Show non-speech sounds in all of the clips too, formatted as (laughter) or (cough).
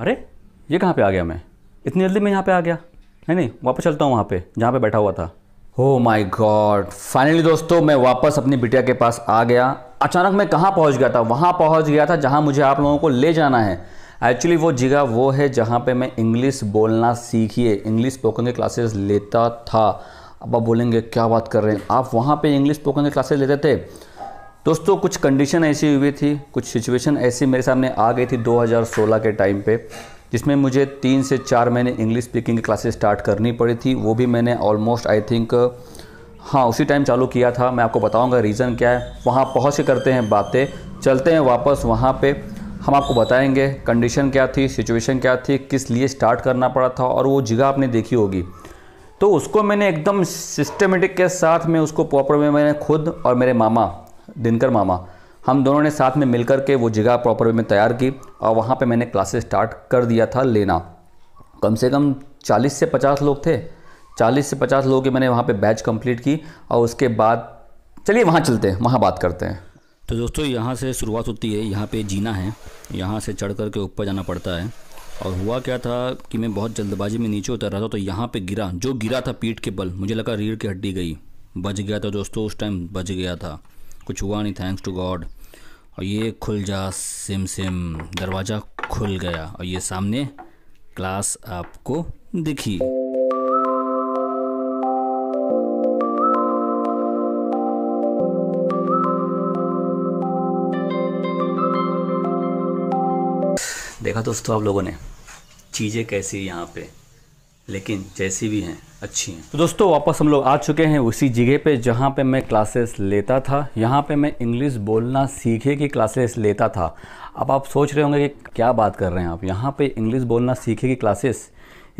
अरे ये कहाँ पे आ गया मैं इतनी जल्दी मैं यहाँ पे आ गया नहीं नहीं वापस चलता हूँ वहाँ पे जहाँ पे बैठा हुआ था हो माई गॉड फाइनली दोस्तों मैं वापस अपनी बिटिया के पास आ गया अचानक मैं कहाँ पहुँच गया था वहाँ पहुँच गया था जहाँ मुझे आप लोगों को ले जाना है एक्चुअली वो जगह वो है जहाँ पे मैं इंग्लिश बोलना सीखिए इंग्लिश स्पोकन के क्लासेस लेता था अब आप बोलेंगे क्या बात कर रहे हैं आप वहाँ पे इंग्लिश स्पोकन के क्लासेस लेते थे दोस्तों कुछ कंडीशन ऐसी हुई थी कुछ सिचुएशन ऐसी मेरे सामने आ गई थी 2016 के टाइम पे जिसमें मुझे तीन से चार महीने इंग्लिश स्पीकिंग की क्लासेस स्टार्ट करनी पड़ी थी वो भी मैंने ऑलमोस्ट आई थिंक हाँ उसी टाइम चालू किया था मैं आपको बताऊंगा रीज़न क्या है वहाँ पहुँच करते हैं बातें चलते हैं वापस वहाँ पर हम आपको बताएंगे कंडीशन क्या थी सिचुएशन क्या थी किस लिए स्टार्ट करना पड़ा था और वो जगह आपने देखी होगी तो उसको मैंने एकदम सिस्टमेटिक के साथ में उसको प्रॉपर में मैंने खुद और मेरे मामा दिनकर मामा हम दोनों ने साथ में मिलकर के वो जगह प्रॉपर वे में तैयार की और वहाँ पे मैंने क्लासेस स्टार्ट कर दिया था लेना कम से कम 40 से 50 लोग थे 40 से 50 लोग के मैंने वहाँ पे बैच कंप्लीट की और उसके बाद चलिए वहाँ चलते हैं वहाँ बात करते हैं तो दोस्तों यहाँ से शुरुआत होती है यहाँ पे जीना है यहाँ से चढ़ कर के ऊपर जाना पड़ता है और हुआ क्या था कि मैं बहुत जल्दबाजी में नीचे उतर रहा था तो यहाँ पे गिरा जो गिरा था पीठ के बल मुझे लगा रीढ़ की हड्डी गई बच गया था दोस्तों उस टाइम बच गया था कुछ हुआ नहीं थैंक्स टू गॉड और ये खुल जा सिम सिम दरवाज़ा खुल गया और ये सामने क्लास आपको दिखी देखा दोस्तों आप लोगों ने चीज़ें कैसी यहाँ पे लेकिन जैसी भी हैं अच्छी हैं तो दोस्तों वापस हम लोग आ चुके हैं उसी जगह पे जहाँ पे मैं क्लासेस लेता था यहाँ पे मैं इंग्लिश बोलना सीखे की क्लासेस लेता था अब आप सोच रहे होंगे कि क्या बात कर रहे हैं आप यहाँ पे इंग्लिश बोलना सीखे की क्लासेस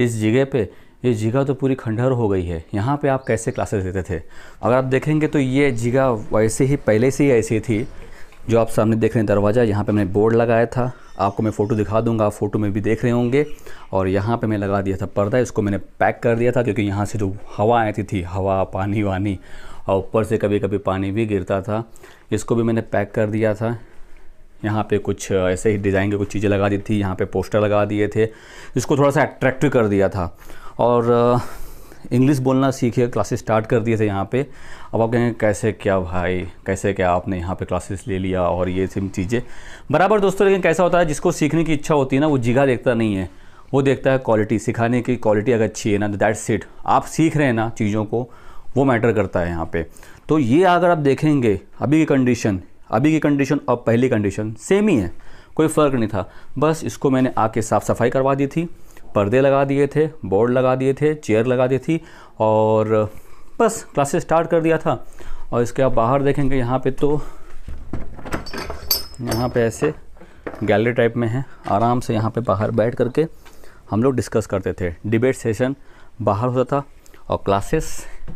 इस जगह पे ये जगह तो पूरी खंडहर हो गई है यहाँ पे आप कैसे क्लासेस लेते थे अगर आप देखेंगे तो ये जगह वैसे ही पहले से ही ऐसी थी जो आप सामने देख रहे हैं दरवाज़ा यहाँ पे मैंने बोर्ड लगाया था आपको मैं फ़ोटो दिखा दूंगा आप फ़ोटो में भी देख रहे होंगे और यहाँ पे मैं लगा दिया था पर्दा इसको मैंने पैक कर दिया था क्योंकि यहाँ से जो हवा आती थी हवा पानी वानी और ऊपर से कभी कभी पानी भी गिरता था इसको भी मैंने पैक कर दिया था यहाँ पे कुछ ऐसे ही डिज़ाइन की कुछ चीज़ें लगा दी थी यहाँ पे पोस्टर लगा दिए थे इसको थोड़ा सा अट्रैक्टिव कर दिया था और इंग्लिश बोलना सीखे क्लासेस स्टार्ट कर दिए थे यहाँ पे अब आप कहेंगे कैसे क्या भाई कैसे क्या आपने यहाँ पे क्लासेस ले लिया और ये सब चीज़ें बराबर दोस्तों लेकिन कैसा होता है जिसको सीखने की इच्छा होती है ना वो जिगा देखता नहीं है वो देखता है क्वालिटी सिखाने की क्वालिटी अगर अच्छी है ना दैट्स तो इट आप सीख रहे हैं ना चीज़ों को वो मैटर करता है यहाँ पर तो ये अगर आप देखेंगे अभी की कंडीशन अभी की कंडीशन और पहली कंडीशन सेम ही है कोई फ़र्क नहीं था बस इसको मैंने आके साफ़ सफाई करवा दी थी पर्दे लगा दिए थे बोर्ड लगा दिए थे चेयर लगा दी थी और बस क्लासेस स्टार्ट कर दिया था और इसके आप बाहर देखेंगे यहाँ पे तो यहाँ पे ऐसे गैलरी टाइप में है आराम से यहाँ पे बाहर बैठ करके हम लोग डिस्कस करते थे डिबेट सेशन बाहर होता था और क्लासेस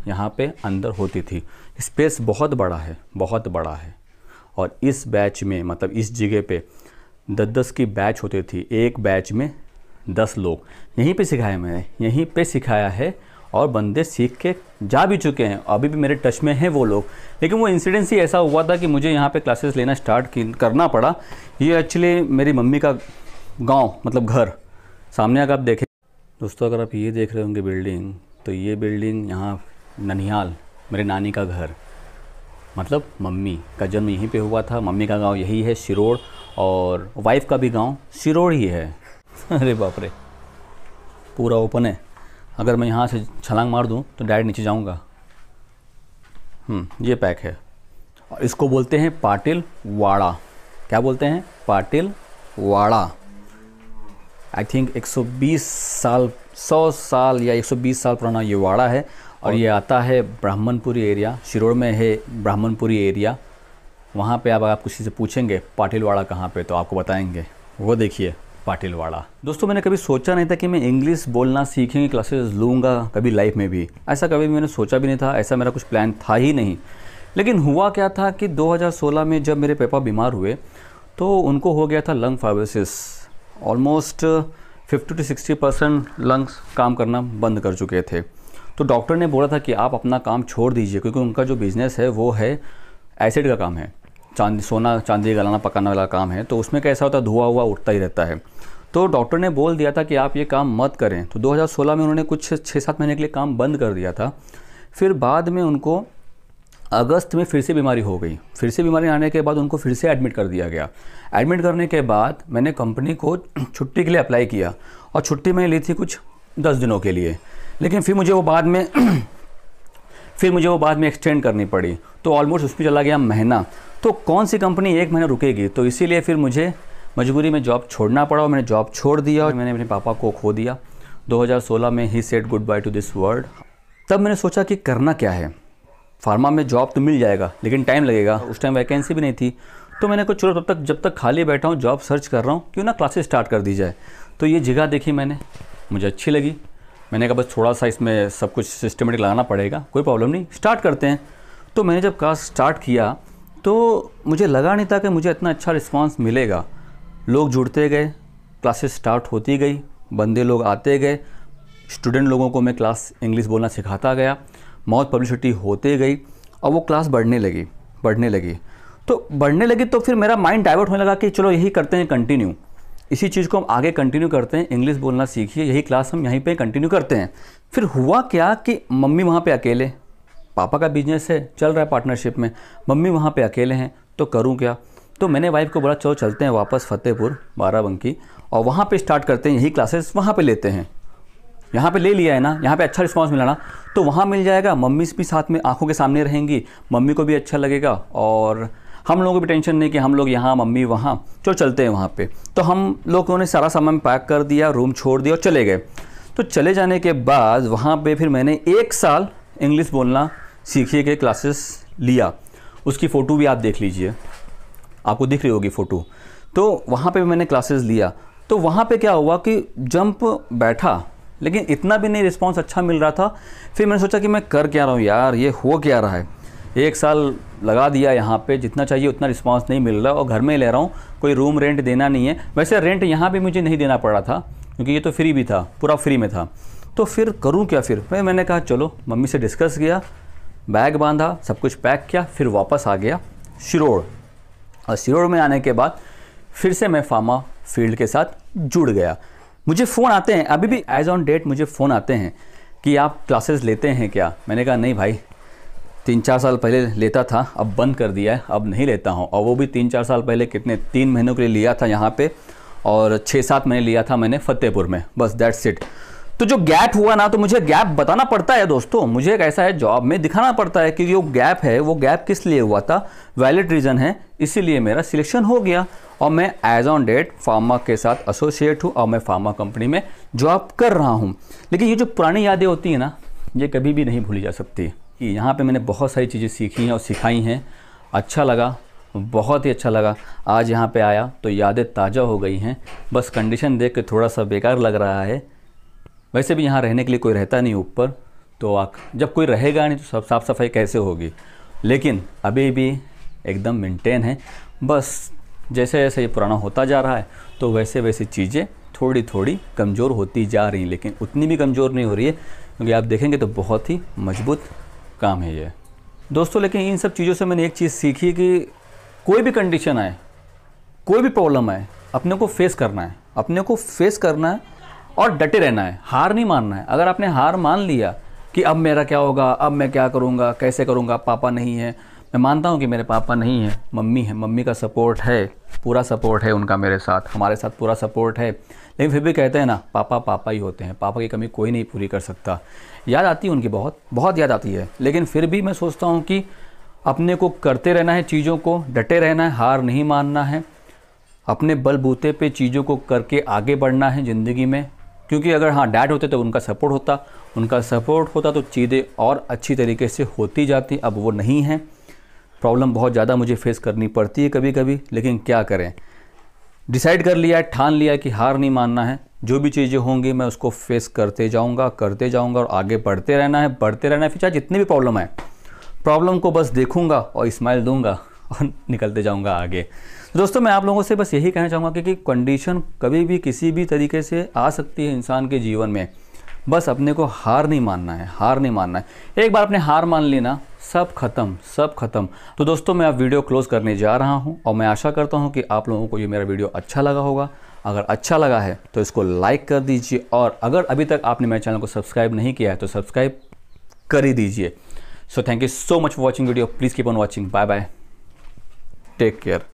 यहाँ पे अंदर होती थी स्पेस बहुत बड़ा है बहुत बड़ा है और इस बैच में मतलब इस जगह पे दस दस की बैच होती थी एक बैच में दस लोग यहीं पे सिखाया मैंने यहीं पे सिखाया है और बंदे सीख के जा भी चुके हैं अभी भी मेरे टच में हैं वो लोग लेकिन वो इंसिडेंस ही ऐसा हुआ था कि मुझे यहाँ पे क्लासेस लेना स्टार्ट करना पड़ा ये एक्चुअली मेरी मम्मी का गांव मतलब घर सामने अगर आप देखें दोस्तों अगर आप ये देख रहे होंगे बिल्डिंग तो ये बिल्डिंग यहाँ ननिहाल मेरे नानी का घर मतलब मम्मी का जन्म यहीं पर हुआ था मम्मी का गाँव यही है शिरोड़ और वाइफ का भी गाँव शिरोड़ ही है (laughs) अरे बाप रे पूरा ओपन है अगर मैं यहाँ से छलांग मार दूँ तो डायरेक्ट नीचे जाऊँगा हम्म, ये पैक है और इसको बोलते हैं पाटिल वाड़ा क्या बोलते हैं पाटिल वाड़ा आई थिंक 120 साल 100 साल या 120 साल पुराना ये वाड़ा है और ये आता है ब्राह्मणपुरी एरिया शिरोड़ में है ब्राह्मणपुरी एरिया वहाँ पे आप आप किसी से पूछेंगे पाटिलवाड़ा कहाँ पे तो आपको बताएंगे वो देखिए पाटिलवाड़ा दोस्तों मैंने कभी सोचा नहीं था कि मैं इंग्लिश बोलना सीखेंगे क्लासेस लूँगा कभी लाइफ में भी ऐसा कभी मैंने सोचा भी नहीं था ऐसा मेरा कुछ प्लान था ही नहीं लेकिन हुआ क्या था कि 2016 में जब मेरे पापा बीमार हुए तो उनको हो गया था lung fibrosis almost 50 to 60 percent lungs काम करना बंद कर चुके थे तो डॉक्टर ने बोला था कि आप अपना काम छोड़ दीजिए क्योंकि उनका जो बिज़नेस है वो है एसिड का काम है चांदी सोना चांदी गलाना पकाना वाला काम है तो उसमें कैसा होता है धुआं हुआ उठता ही रहता है तो डॉक्टर ने बोल दिया था कि आप ये काम मत करें तो 2016 में उन्होंने कुछ छः सात महीने के लिए काम बंद कर दिया था फिर बाद में उनको अगस्त में फिर से बीमारी हो गई फिर से बीमारी आने के बाद उनको फिर से एडमिट कर दिया गया एडमिट करने के बाद मैंने कंपनी को (clears throat) छुट्टी के लिए अप्लाई किया और छुट्टी मैंने ली थी कुछ दस दिनों के लिए लेकिन फिर मुझे वो बाद में (clears throat) फिर मुझे वो बाद में एक्सटेंड करनी पड़ी तो ऑलमोस्ट उसमें चला गया महीना तो कौन सी कंपनी एक महीना रुकेगी तो इसीलिए फिर मुझे मजबूरी में जॉब छोड़ना पड़ा और मैंने जॉब छोड़ दिया और मैंने अपने पापा को खो दिया 2016 में ही said goodbye to this world तब मैंने सोचा कि करना क्या है फार्मा में जॉब तो मिल जाएगा लेकिन टाइम लगेगा उस टाइम वैकेंसी भी नहीं थी तो मैंने कुछ चलो तब तक जब तक खाली बैठा हूँ जॉब सर्च कर रहा हूँ क्यों ना क्लासेस स्टार्ट कर दी जाए तो ये जगह देखी मैंने मुझे अच्छी लगी मैंने कहा बस थोड़ा सा इसमें सब कुछ सिस्टमेटिक लगाना पड़ेगा कोई प्रॉब्लम नहीं स्टार्ट करते हैं तो मैंने जब क्लास स्टार्ट किया तो मुझे लगा नहीं था कि मुझे इतना अच्छा रिस्पांस मिलेगा लोग जुड़ते गए क्लासेस स्टार्ट होती गई बंदे लोग आते गए स्टूडेंट लोगों को मैं क्लास इंग्लिश बोलना सिखाता गया मौत पब्लिसिटी होते गई और वो क्लास बढ़ने लगी बढ़ने लगी तो बढ़ने लगी तो फिर मेरा माइंड डाइवर्ट होने लगा कि चलो यही करते हैं कंटिन्यू इसी चीज़ को हम आगे कंटिन्यू करते हैं इंग्लिश बोलना सीखिए यही क्लास हम यहीं पे कंटिन्यू करते हैं फिर हुआ क्या कि मम्मी वहाँ पे अकेले पापा का बिजनेस है चल रहा है पार्टनरशिप में मम्मी वहाँ पे अकेले हैं तो करूँ क्या तो मैंने वाइफ को बोला चलो चलते हैं वापस फतेहपुर बाराबंकी और वहाँ पे स्टार्ट करते हैं यही क्लासेस वहाँ पे लेते हैं यहाँ पे ले लिया है ना यहाँ पे अच्छा रिस्पांस मिला ना तो वहाँ मिल जाएगा मम्मी भी साथ में आंखों के सामने रहेंगी मम्मी को भी अच्छा लगेगा और हम लोगों को भी टेंशन नहीं कि हम लोग यहाँ मम्मी वहाँ चलो चलते हैं वहाँ पे तो हम लोगों ने सारा सामान पैक कर दिया रूम छोड़ दिया और चले गए तो चले जाने के बाद वहाँ पर फिर मैंने एक साल इंग्लिश बोलना सीखे के क्लासेस लिया उसकी फ़ोटो भी आप देख लीजिए आपको दिख रही होगी फ़ोटो तो वहाँ पे भी मैंने क्लासेस लिया तो वहाँ पे क्या हुआ कि जंप बैठा लेकिन इतना भी नहीं रिस्पॉन्स अच्छा मिल रहा था फिर मैंने सोचा कि मैं कर क्या रहा हूँ यार ये हो क्या रहा है एक साल लगा दिया यहाँ पे जितना चाहिए उतना रिस्पांस नहीं मिल रहा और घर में ले रहा हूँ कोई रूम रेंट देना नहीं है वैसे रेंट यहाँ भी मुझे नहीं देना पड़ रहा था क्योंकि ये तो फ्री भी था पूरा फ्री में था तो फिर करूँ क्या फिर मैंने कहा चलो मम्मी से डिस्कस किया बैग बांधा सब कुछ पैक किया फिर वापस आ गया शिरोड़ और शिरोड़ में आने के बाद फिर से मैं फार्मा फील्ड के साथ जुड़ गया मुझे फ़ोन आते हैं अभी भी एज ऑन डेट मुझे फ़ोन आते हैं कि आप क्लासेस लेते हैं क्या मैंने कहा नहीं भाई तीन चार साल पहले लेता था अब बंद कर दिया है अब नहीं लेता हूँ और वो भी तीन चार साल पहले कितने तीन महीनों के लिए लिया था यहाँ पे और छः सात महीने लिया था मैंने फतेहपुर में बस दैट्स इट तो जो गैप हुआ ना तो मुझे गैप बताना पड़ता है दोस्तों मुझे एक ऐसा है जॉब में दिखाना पड़ता है कि जो गैप है वो गैप किस लिए हुआ था वैलिड रीज़न है इसीलिए मेरा सिलेक्शन हो गया और मैं एज ऑन डेट फार्मा के साथ एसोसिएट हूँ और मैं फार्मा कंपनी में जॉब कर रहा हूँ लेकिन ये जो पुरानी यादें होती हैं ना ये कभी भी नहीं भूली जा सकती कि यहाँ पर मैंने बहुत सारी चीज़ें सीखी हैं और सिखाई हैं अच्छा लगा बहुत ही अच्छा लगा आज यहाँ पे आया तो यादें ताज़ा हो गई हैं बस कंडीशन देख के थोड़ा सा बेकार लग रहा है वैसे भी यहाँ रहने के लिए कोई रहता नहीं ऊपर तो आ, जब कोई रहेगा नहीं तो सब साफ़ सफाई कैसे होगी लेकिन अभी भी एकदम मेंटेन है बस जैसे जैसे ये पुराना होता जा रहा है तो वैसे वैसे चीज़ें थोड़ी थोड़ी कमज़ोर होती जा रही हैं लेकिन उतनी भी कमज़ोर नहीं हो रही है क्योंकि आप देखेंगे तो बहुत ही मजबूत काम है ये दोस्तों लेकिन इन सब चीज़ों से मैंने एक चीज़ सीखी कि कोई भी कंडीशन आए कोई भी प्रॉब्लम आए अपने को फेस करना है अपने को फेस करना है और डटे रहना है हार नहीं मानना है अगर आपने हार मान लिया कि अब मेरा क्या होगा अब मैं क्या करूँगा कैसे करूँगा पापा नहीं है मैं मानता हूँ कि मेरे पापा नहीं है मम्मी है मम्मी का सपोर्ट है पूरा सपोर्ट है उनका मेरे साथ हमारे साथ पूरा सपोर्ट है लेकिन फिर भी कहते हैं ना पापा पापा ही होते हैं पापा की कमी कोई नहीं पूरी कर सकता याद आती है उनकी बहुत बहुत याद आती है लेकिन फिर भी मैं सोचता हूँ कि अपने को करते रहना है चीज़ों को डटे रहना है हार नहीं मानना है अपने बलबूते पे चीज़ों को करके आगे बढ़ना है ज़िंदगी में क्योंकि अगर हाँ डैड होते तो उनका सपोर्ट होता उनका सपोर्ट होता तो चीज़ें और अच्छी तरीके से होती जाती अब वो नहीं हैं प्रॉब्लम बहुत ज़्यादा मुझे फेस करनी पड़ती है कभी कभी लेकिन क्या करें डिसाइड कर लिया है ठान लिया है कि हार नहीं मानना है जो भी चीज़ें होंगी मैं उसको फेस करते जाऊंगा करते जाऊंगा और आगे बढ़ते रहना है बढ़ते रहना है फिर चाहे जितनी भी प्रॉब्लम है प्रॉब्लम को बस देखूंगा और स्माइल दूंगा और निकलते जाऊँगा आगे तो दोस्तों मैं आप लोगों से बस यही कहना चाहूँगा कि, कंडीशन कभी भी किसी भी तरीके से आ सकती है इंसान के जीवन में बस अपने को हार नहीं मानना है हार नहीं मानना है एक बार अपने हार मान लेना सब खत्म सब खत्म तो दोस्तों मैं अब वीडियो क्लोज़ करने जा रहा हूँ और मैं आशा करता हूँ कि आप लोगों को ये मेरा वीडियो अच्छा लगा होगा अगर अच्छा लगा है तो इसको लाइक कर दीजिए और अगर अभी तक आपने मेरे चैनल को सब्सक्राइब नहीं किया है तो सब्सक्राइब कर ही दीजिए so thank you so much for watching video please keep on watching bye bye Take care.